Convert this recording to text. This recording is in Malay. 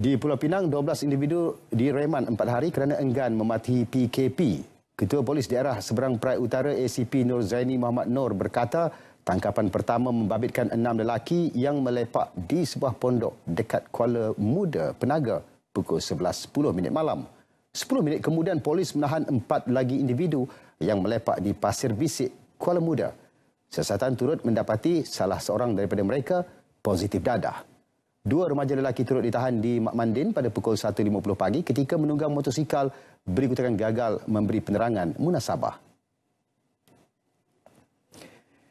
Di Pulau Pinang, 12 individu direman 4 hari kerana enggan mematuhi PKP. Ketua Polis Daerah Seberang Perai Utara ACP Nur Zaini Muhammad Nur berkata, tangkapan pertama membabitkan enam lelaki yang melepak di sebuah pondok dekat Kuala Muda, Penaga pukul 11.10 malam. 10 minit kemudian, polis menahan empat lagi individu yang melepak di pasir bisik Kuala Muda. Siasatan turut mendapati salah seorang daripada mereka positif dadah. Dua remaja lelaki turut ditahan di Mak Mandin pada pukul 1.50 pagi ketika menunggang motosikal berikutkan gagal memberi penerangan munasabah.